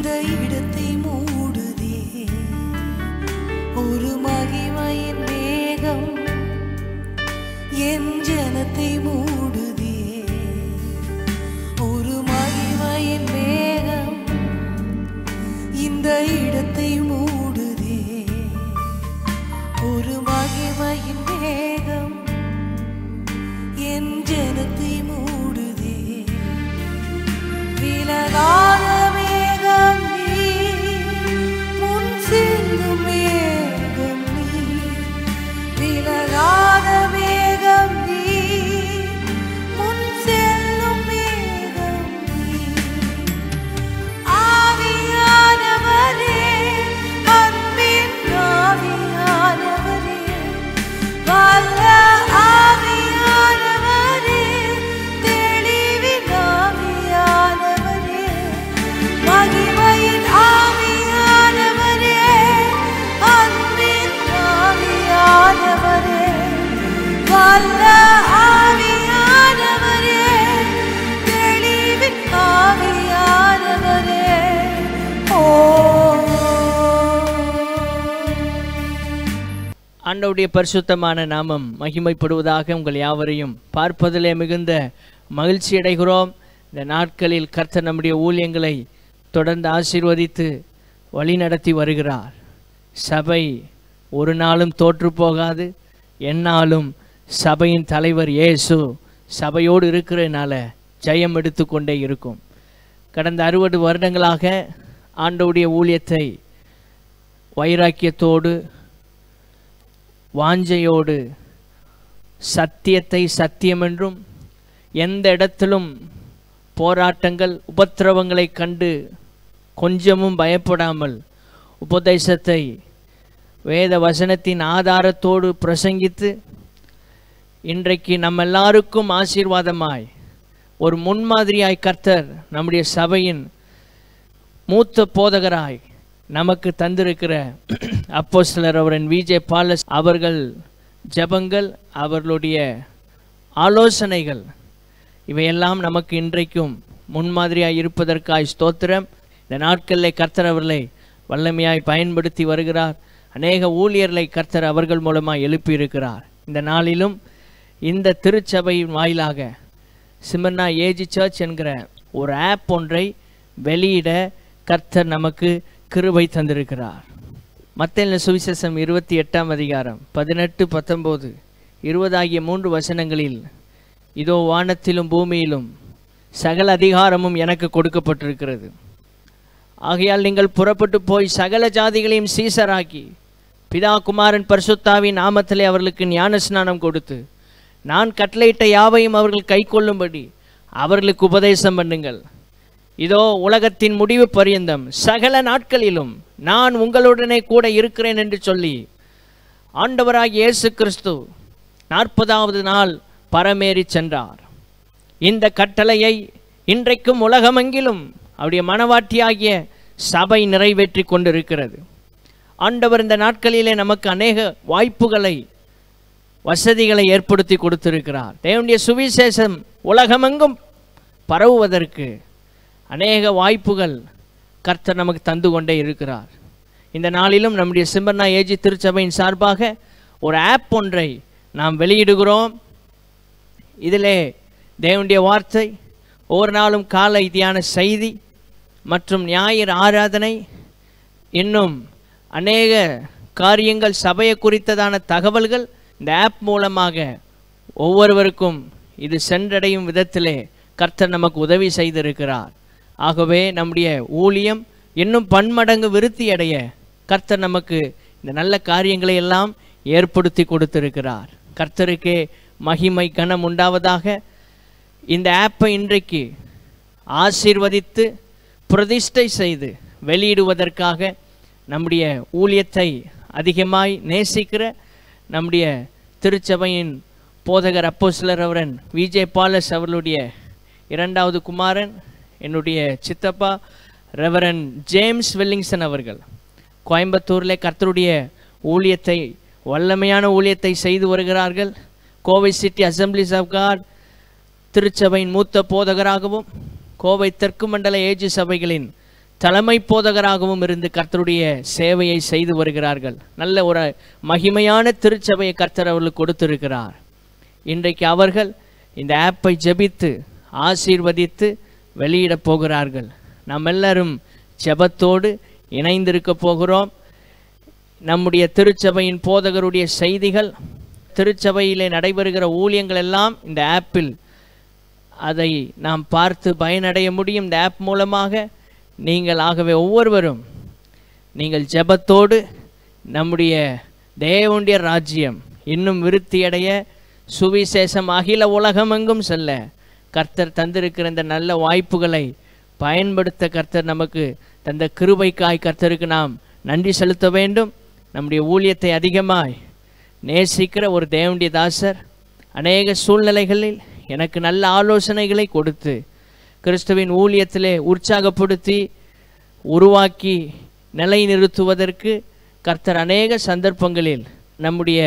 இந்த இடத்தில் ஆண்டவுடைய பரிசுத்தமான நாமம் மகிமைப்படுவதாக உங்கள் யாவரையும் பார்ப்பதிலே மிகுந்த மகிழ்ச்சி அடைகிறோம் இந்த நாட்களில் கர்த்தர் நம்முடைய ஊழியங்களை தொடர்ந்து ஆசீர்வதித்து வழி வருகிறார் சபை ஒரு நாளும் தோற்று போகாது என்னாலும் சபையின் தலைவர் இயேசு சபையோடு இருக்கிறதுனால ஜெயம் எடுத்துக்கொண்டே இருக்கும் கடந்த அறுபது வருடங்களாக ஆண்டவுடைய ஊழியத்தை வைராக்கியத்தோடு வாஞ்சையோடு சத்தியத்தை சத்தியமென்றும் எந்த இடத்திலும் போராட்டங்கள் உபத்திரவங்களை கண்டு கொஞ்சமும் பயப்படாமல் உபதேசத்தை வேத வசனத்தின் ஆதாரத்தோடு பிரசங்கித்து இன்றைக்கு நம்ம எல்லாருக்கும் ஆசீர்வாதமாய் ஒரு முன்மாதிரியாய் கர்த்தர் நம்முடைய சபையின் மூத்த போதகராய் நமக்கு தந்திருக்கிற அப்போ சிலர் அவரின் விஜே பாலஸ் அவர்கள் ஜபங்கள் அவர்களுடைய ஆலோசனைகள் இவையெல்லாம் நமக்கு இன்றைக்கும் முன்மாதிரியாக இருப்பதற்காய் ஸ்தோத்திரம் இந்த நாட்களில் கர்த்தர் அவர்களை வல்லமையாய் பயன்படுத்தி வருகிறார் அநேக ஊழியர்களை கர்த்தர் அவர்கள் மூலமாக எழுப்பியிருக்கிறார் இந்த நாளிலும் இந்த திருச்சபையின் வாயிலாக சிமன்னா ஏஜி சர்ச் என்கிற ஒரு ஆப் ஒன்றை வெளியிட கர்த்தர் நமக்கு கிருபை தந்திருக்கிறார் மத்திய சுவிசேஷம் இருபத்தி எட்டாம் அதிகாரம் பதினெட்டு பத்தொம்போது இருபது ஆகிய மூன்று வசனங்களில் இதோ வானத்திலும் பூமியிலும் சகல அதிகாரமும் எனக்கு கொடுக்கப்பட்டிருக்கிறது ஆகையால் நீங்கள் புறப்பட்டு போய் சகல ஜாதிகளையும் சீசராக்கி பிதா குமாரன் பரிசுத்தாவின் நாமத்திலே அவர்களுக்கு ஞான ஸ்நானம் கொடுத்து நான் கட்டளையிட்ட யாவையும் அவர்கள் கை கொள்ளும்படி அவர்களுக்கு உபதேசம் பண்ணுங்கள் இதோ உலகத்தின் முடிவு பரியந்தம் சகல நாட்களிலும் நான் உங்களுடனே கூட இருக்கிறேன் என்று சொல்லி ஆண்டவராகிய இயேசு கிறிஸ்து நாற்பதாவது நாள் பரமேறி சென்றார் இந்த கட்டளையை இன்றைக்கும் உலகமெங்கிலும் அவருடைய மனவாட்டியாகிய சபை நிறைவேற்றி கொண்டிருக்கிறது ஆண்டவர் இந்த நாட்களிலே நமக்கு அநேக வாய்ப்புகளை வசதிகளை ஏற்படுத்தி கொடுத்திருக்கிறார் தேவனுடைய சுவிசேஷம் உலகமெங்கும் பரவுவதற்கு அநேக வாய்ப்புகள் கர்த்தர் நமக்கு தந்து கொண்டே இருக்கிறார் இந்த நாளிலும் நம்முடைய சிம்பர்னா ஏஜி திருச்சபையின் சார்பாக ஒரு ஆப் ஒன்றை நாம் வெளியிடுகிறோம் இதிலே தேவனுடைய வார்த்தை ஒவ்வொரு நாளும் கால இதியான செய்தி மற்றும் ஞாயிறு ஆராதனை இன்னும் அநேக காரியங்கள் சபையை குறித்ததான தகவல்கள் இந்த ஆப் மூலமாக ஒவ்வொருவருக்கும் இது சென்றடையும் விதத்திலே கர்த்தர் நமக்கு உதவி செய்திருக்கிறார் ஆகவே நம்முடைய ஊழியம் இன்னும் பன்மடங்கு விருத்தி அடைய கர்த்தர் நமக்கு இந்த நல்ல காரியங்களை எல்லாம் ஏற்படுத்தி கொடுத்திருக்கிறார் கர்த்தருக்கே மகிமை கணம் உண்டாவதாக இந்த ஆப்பை இன்றைக்கு ஆசீர்வதித்து பிரதிஷ்டை செய்து வெளியிடுவதற்காக நம்முடைய ஊழியத்தை அதிகமாய் நேசிக்கிற நம்முடைய திருச்சபையின் போதகர் அப்போ சிலர் அவரன் விஜய் பாலஸ் அவர்களுடைய இரண்டாவது குமாரன் என்னுடைய சித்தப்பா ரெவரன் ஜேம்ஸ் வெல்லிங்சன் அவர்கள் கோயம்புத்தூரில் கர்த்தருடைய ஊழியத்தை வல்லமையான ஊழியத்தை செய்து வருகிறார்கள் Kovai city assemblies of God திருச்சபையின் மூத்த போதகராகவும் கோவை தெற்கு மண்டல ஏஜி சபைகளின் தலைமை போதகராகவும் இருந்து கர்த்தருடைய சேவையை செய்து வருகிறார்கள் நல்ல ஒரு மகிமையான திருச்சபையை கர்த்தர் அவர்களுக்கு கொடுத்திருக்கிறார் இன்றைக்கு அவர்கள் இந்த ஆப்பை ஜபித்து ஆசீர்வதித்து வெளியிடப் போகிறார்கள் நாம் எல்லாரும் ஜபத்தோடு இணைந்திருக்க போகிறோம் நம்முடைய திருச்சபையின் போதகருடைய செய்திகள் திருச்சபையிலே நடைபெறுகிற ஊழியங்கள் எல்லாம் இந்த ஆப்பில் அதை நாம் பார்த்து பயனடைய முடியும் இந்த ஆப் மூலமாக நீங்கள் ஆகவே ஒவ்வொருவரும் நீங்கள் ஜபத்தோடு நம்முடைய தேவண்டிய ராஜ்யம் இன்னும் விருத்தியடைய சுவிசேஷம் அகில உலகமெங்கும் செல்ல கர்த்தர் தந்திருக்கிற இந்த நல்ல வாய்ப்புகளை பயன்படுத்த கர்த்தர் நமக்கு தந்த கிருபைக்காய் கர்த்தருக்கு நாம் நன்றி செலுத்த வேண்டும் நம்முடைய ஊழியத்தை அதிகமாய் நேசிக்கிற ஒரு தேவண்டிய தாசர் அநேக சூழ்நிலைகளில் எனக்கு நல்ல ஆலோசனைகளை கொடுத்து கிறிஸ்துவின் ஊழியத்திலே உற்சாகப்படுத்தி உருவாக்கி நிலை நிறுத்துவதற்கு கர்த்தர் அநேக சந்தர்ப்பங்களில் நம்முடைய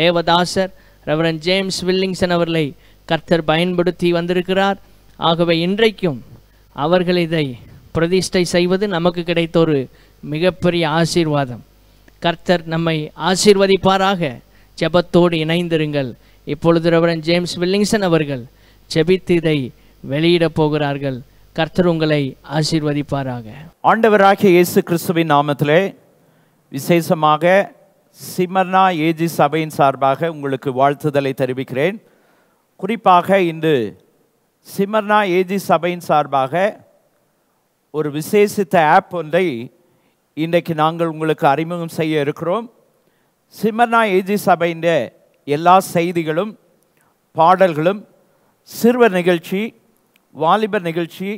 தேவதாசர் ரெவரன் ஜேம்ஸ் வில்லிங்ஸன் அவர்களை கர்த்தர் பயன்படுத்தி வந்திருக்கிறார் ஆகவே இன்றைக்கும் அவர்கள் இதை பிரதிஷ்டை செய்வது நமக்கு கிடைத்த ஒரு மிகப்பெரிய ஆசீர்வாதம் கர்த்தர் நம்மை ஆசீர்வதிப்பாராக ஜெபத்தோடு இணைந்திருங்கள் இப்பொழுது ரவரன் ஜேம்ஸ் வில்லிங்சன் அவர்கள் ஜெபித்து இதை வெளியிடப் போகிறார்கள் கர்த்தர் உங்களை ஆசீர்வதிப்பாராக ஆண்டவராகிய இயேசு கிறிஸ்துவின் நாமத்திலே விசேஷமாக சிமர்னா ஏஜி சபையின் சார்பாக உங்களுக்கு வாழ்த்துதலை தெரிவிக்கிறேன் குறிப்பாக இன்று சிமர்னா ஏஜி சபையின் சார்பாக ஒரு விசேஷித்த ஆப் ஒன்றை இன்றைக்கு நாங்கள் உங்களுக்கு அறிமுகம் செய்ய இருக்கிறோம் சிமர்னா ஏஜி சபையின் எல்லா செய்திகளும் பாடல்களும் சிறுவர் நிகழ்ச்சி வாலிபர் நிகழ்ச்சி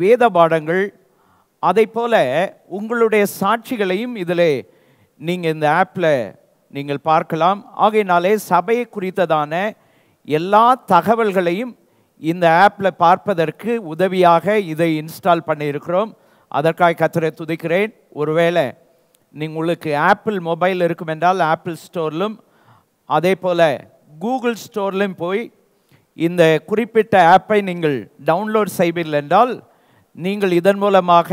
வேத பாடங்கள் அதை போல் உங்களுடைய சாட்சிகளையும் இதில் நீங்கள் இந்த ஆப்பில் நீங்கள் பார்க்கலாம் ஆகையினாலே சபையை குறித்ததான எல்லா தகவல்களையும் இந்த ஆப்பில் பார்ப்பதற்கு உதவியாக இதை இன்ஸ்டால் பண்ணியிருக்கிறோம் அதற்காக கத்திரை துதிக்கிறேன் ஒருவேளை உங்களுக்கு ஆப்பிள் மொபைல் இருக்கும் என்றால் ஆப்பிள் ஸ்டோர்லும் அதே போல் கூகுள் ஸ்டோர்லையும் போய் இந்த குறிப்பிட்ட ஆப்பை நீங்கள் டவுன்லோட் செய்வீர்கள் என்றால் நீங்கள் இதன் மூலமாக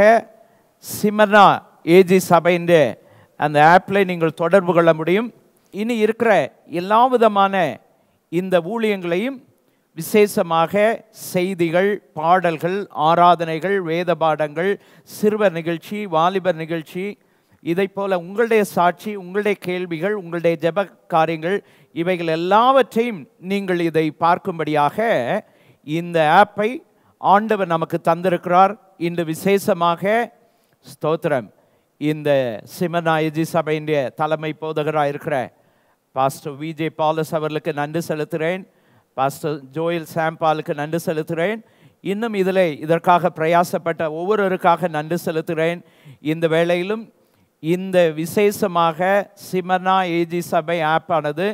சிமர்னா ஏஜி சபைன்ற அந்த ஆப்பில் நீங்கள் தொடர்பு கொள்ள முடியும் இனி இருக்கிற எல்லா விதமான இந்த ஊழியங்களையும் விசேஷமாக செய்திகள் பாடல்கள் ஆராதனைகள் வேத பாடங்கள் சிறுவர் நிகழ்ச்சி வாலிபர் நிகழ்ச்சி இதை போல உங்களுடைய சாட்சி உங்களுடைய கேள்விகள் உங்களுடைய ஜப காரியங்கள் இவைகள் எல்லாவற்றையும் நீங்கள் இதை பார்க்கும்படியாக இந்த ஆப்பை ஆண்டவர் நமக்கு தந்திருக்கிறார் இன்று விசேஷமாக ஸ்தோத்திரம் இந்த சிமநாயஜி சபையினுடைய தலைமை போதகராக இருக்கிற பாஸ்டர் விஜே பாலஸ் அவர்களுக்கு நன்றி செலுத்துகிறேன் பாஸ்டர் ஜோயில் சாம்பாலுக்கு நன்றி செலுத்துகிறேன் இன்னும் இதில் இதற்காக பிரயாசப்பட்ட ஒவ்வொருவருக்காக நன்றி செலுத்துகிறேன் இந்த வேளையிலும் இந்த விசேஷமாக சிமனா ஏஜி சபை ஆப்பானது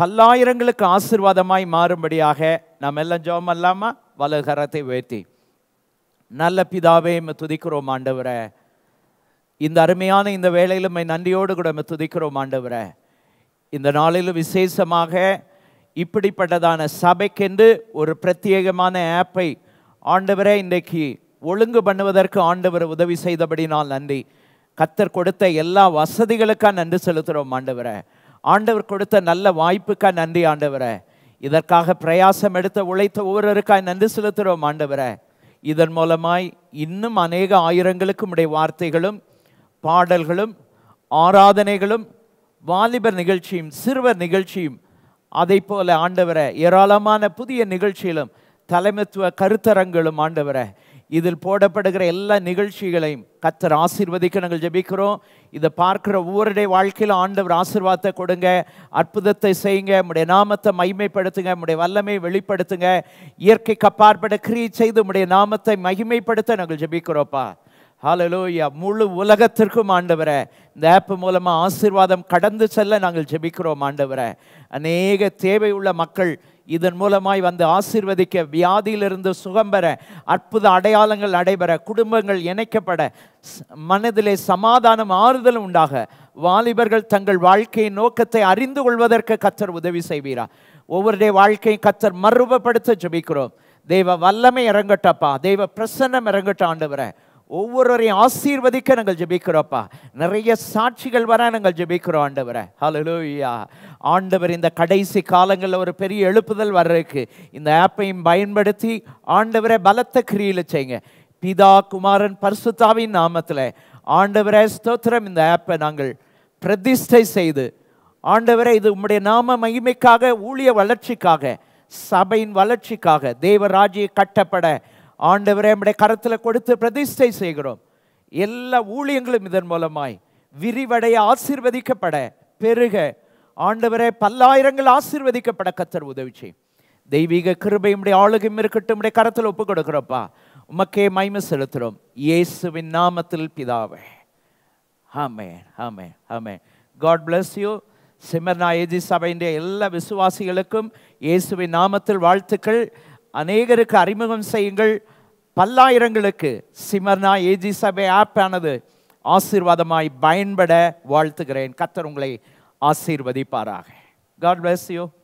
பல்லாயிரங்களுக்கு ஆசிர்வாதமாய் மாறும்படியாக நாம் எல்லாம் ஜோம் அல்லாமல் வலகரத்தை உயர்த்தி நல்ல பிதாவே துதிக்கிறோம் ஆண்டவரை இந்த அருமையான இந்த வேலையில் நன்றியோடு கூட நம்ம துதிக்கிறோம் ஆண்டவரை இந்த நாளிலும் விசேஷமாக இப்படிப்பட்டதான சபைக்கென்று ஒரு பிரத்யேகமான ஆப்பை ஆண்டவரே இன்றைக்கு ஒழுங்கு பண்ணுவதற்கு ஆண்டவர் உதவி செய்தபடினால் நன்றி கத்தர் கொடுத்த எல்லா வசதிகளுக்காக நன்றி செலுத்துகிறோம் ஆண்டவரை ஆண்டவர் கொடுத்த நல்ல வாய்ப்புக்காக நன்றி ஆண்டவரை இதற்காக பிரயாசம் எடுத்த உழைத்த ஒவ்வொருவருக்காக நன்றி செலுத்துகிறோம் ஆண்டவரை இதன் மூலமாய் இன்னும் அநேக ஆயிரங்களுக்கும் உடைய வார்த்தைகளும் பாடல்களும் ஆராதனைகளும் வாலிபர் நிகழ்ச்சியும் சிறுவர் நிகழ்ச்சியும் அதை போல ஆண்டவரை ஏராளமான புதிய நிகழ்ச்சியிலும் தலைமைத்துவ கருத்தரங்களும் ஆண்டவரை இதில் போடப்படுகிற எல்லா நிகழ்ச்சிகளையும் கத்தர் ஆசீர்வதிக்க நாங்கள் ஜபிக்கிறோம் இதை பார்க்குற ஒவ்வொருடைய வாழ்க்கையில் ஆண்டவர் ஆசீர்வாதத்தை கொடுங்க அற்புதத்தை செய்யுங்க நம்முடைய நாமத்தை மகிமைப்படுத்துங்க நம்முடைய வல்லமை வெளிப்படுத்துங்க இயற்கை கப்பாற்பட கிரியை செய்து நம்முடைய நாமத்தை மகிமைப்படுத்த நாங்கள் ஜபிக்கிறோப்பா ஹாலலோயா முழு உலகத்திற்கும் ஆண்டவரை இந்த ஆப் மூலமாக ஆசீர்வாதம் கடந்து செல்ல நாங்கள் ஜெபிக்கிறோம் ஆண்டவரை அநேக தேவையுள்ள மக்கள் இதன் மூலமாய் வந்து ஆசீர்வதிக்க வியாதியிலிருந்து சுகம் பெற அற்புத அடையாளங்கள் நடைபெற குடும்பங்கள் இணைக்கப்பட மனதிலே சமாதானம் ஆறுதல் உண்டாக வாலிபர்கள் தங்கள் வாழ்க்கையின் நோக்கத்தை அறிந்து கொள்வதற்கு கத்தர் உதவி செய்வீரா ஒவ்வொருடைய வாழ்க்கையை கத்தர் மறுபடுத்த ஜெபிக்கிறோம் தெய்வ வல்லமை இறங்கட்டப்பா தெய்வ பிரசன்னம் இறங்கட்ட ஆண்டு ஒவ்வொருவரையும் ஆசீர்வதிக்க நாங்கள் ஜெபிக்கிறோப்பா நிறைய சாட்சிகள் வர நாங்கள் ஜெபிக்கிறோம் ஆண்டவரை ஹலலூயா ஆண்டவர் இந்த கடைசி காலங்களில் ஒரு பெரிய எழுப்புதல் வர்றதுக்கு இந்த ஆப்பையும் பயன்படுத்தி ஆண்டவரை பலத்த கிரியில் செய்யுங்க பிதா குமாரன் பர்சுத்தாவின் நாமத்தில் ஆண்டவரை ஸ்தோத்திரம் இந்த ஆப்பை நாங்கள் பிரதிஷ்டை செய்து ஆண்டவரை இது உம்முடைய நாம மகிமைக்காக ஊழிய வளர்ச்சிக்காக சபையின் வளர்ச்சிக்காக தேவராஜ்ய கட்டப்பட ஆண்டவரே நம்முடைய கரத்தில் கொடுத்து பிரதிஷ்டை செய்கிறோம் எல்லா ஊழியங்களும் இதன் மூலமாய் விரிவடைய ஆசீர்வதிக்கப்பட பெருக ஆண்டவரே பல்லாயிரங்கள் ஆசீர்வதிக்கப்பட கத்தர் உதவி செய்யும் தெய்வீக கிருபையுடைய ஆளுகையும் இருக்கட்டும் உடைய கரத்தில் ஒப்பு கொடுக்குறோப்பா உமக்கே மைம செலுத்துகிறோம் இயேசுவின் நாமத்தில் பிதாவே ஹாமே ஹாமே ஹாமே God bless you Smyrna AG சபையின் எல்லா விசுவாசிகளுக்கும் இயேசுவின் நாமத்தில் வாழ்த்துக்கள் அநேகருக்கு அறிமுகம் செய்யுங்கள் பல்லாயிரங்களுக்கு சிமர்னா ஏஜி சபை ஆப் ஆனது ஆசீர்வாதமாய் பயன்பட வாழ்த்துகிறேன் கத்தர் உங்களை ஆசீர்வதிப்பாராக காட் பிளஸ் யூ